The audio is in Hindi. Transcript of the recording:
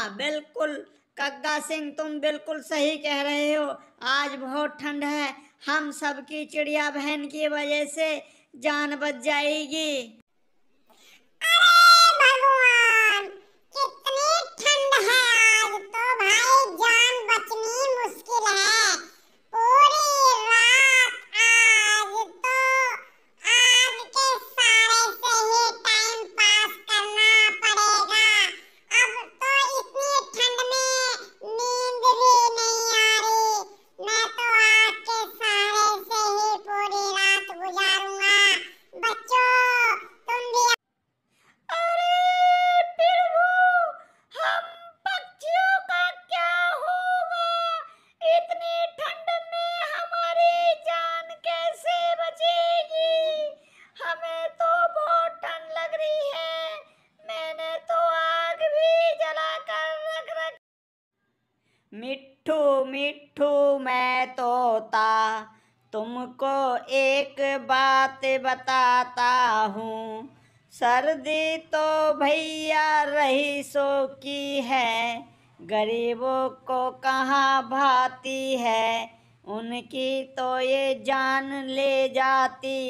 हाँ बिल्कुल कग्गा सिंह तुम बिल्कुल सही कह रहे हो आज बहुत ठंड है हम सबकी चिड़िया बहन की वजह से जान बच जाएगी अरे भगवान मिठू मिट्ठू मैं तोता तुमको एक बात बताता हूँ सर्दी तो भैया रही सो की है गरीबों को कहाँ भाती है उनकी तो ये जान ले जाती